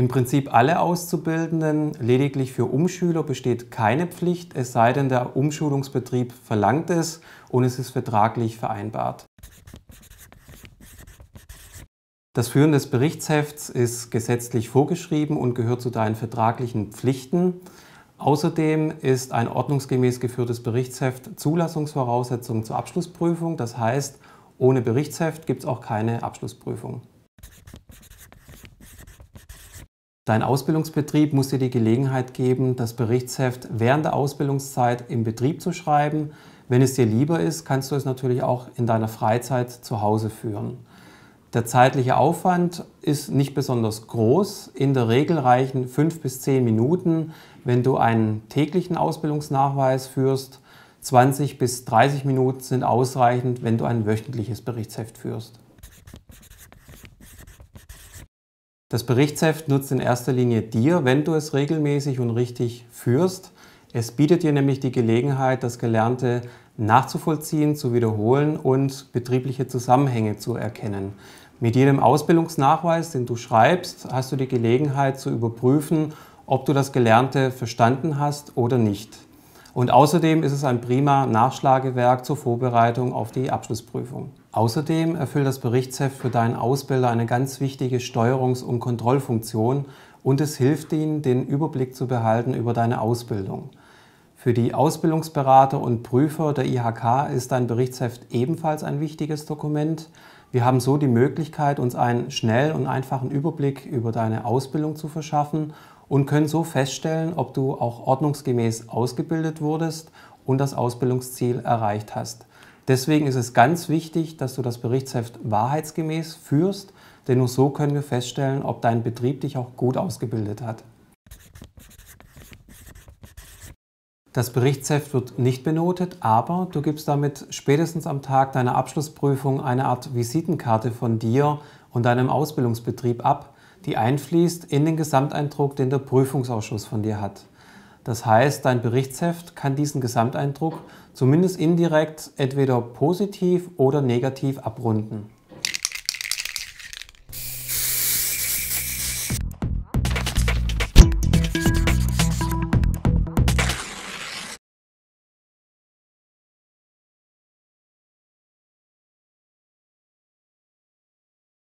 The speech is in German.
Im Prinzip alle Auszubildenden, lediglich für Umschüler besteht keine Pflicht, es sei denn, der Umschulungsbetrieb verlangt es und es ist vertraglich vereinbart. Das Führen des Berichtshefts ist gesetzlich vorgeschrieben und gehört zu deinen vertraglichen Pflichten. Außerdem ist ein ordnungsgemäß geführtes Berichtsheft Zulassungsvoraussetzung zur Abschlussprüfung. Das heißt, ohne Berichtsheft gibt es auch keine Abschlussprüfung. Dein Ausbildungsbetrieb muss dir die Gelegenheit geben, das Berichtsheft während der Ausbildungszeit im Betrieb zu schreiben. Wenn es dir lieber ist, kannst du es natürlich auch in deiner Freizeit zu Hause führen. Der zeitliche Aufwand ist nicht besonders groß. In der Regel reichen fünf bis zehn Minuten, wenn du einen täglichen Ausbildungsnachweis führst. 20 bis 30 Minuten sind ausreichend, wenn du ein wöchentliches Berichtsheft führst. Das Berichtsheft nutzt in erster Linie dir, wenn du es regelmäßig und richtig führst. Es bietet dir nämlich die Gelegenheit, das Gelernte nachzuvollziehen, zu wiederholen und betriebliche Zusammenhänge zu erkennen. Mit jedem Ausbildungsnachweis, den du schreibst, hast du die Gelegenheit zu überprüfen, ob du das Gelernte verstanden hast oder nicht. Und außerdem ist es ein prima Nachschlagewerk zur Vorbereitung auf die Abschlussprüfung. Außerdem erfüllt das Berichtsheft für deinen Ausbilder eine ganz wichtige Steuerungs- und Kontrollfunktion und es hilft ihnen, den Überblick zu behalten über deine Ausbildung. Für die Ausbildungsberater und Prüfer der IHK ist dein Berichtsheft ebenfalls ein wichtiges Dokument. Wir haben so die Möglichkeit, uns einen schnellen und einfachen Überblick über deine Ausbildung zu verschaffen und können so feststellen, ob du auch ordnungsgemäß ausgebildet wurdest und das Ausbildungsziel erreicht hast. Deswegen ist es ganz wichtig, dass du das Berichtsheft wahrheitsgemäß führst, denn nur so können wir feststellen, ob dein Betrieb dich auch gut ausgebildet hat. Das Berichtsheft wird nicht benotet, aber du gibst damit spätestens am Tag deiner Abschlussprüfung eine Art Visitenkarte von dir und deinem Ausbildungsbetrieb ab, die einfließt in den Gesamteindruck, den der Prüfungsausschuss von dir hat. Das heißt, dein Berichtsheft kann diesen Gesamteindruck zumindest indirekt entweder positiv oder negativ abrunden.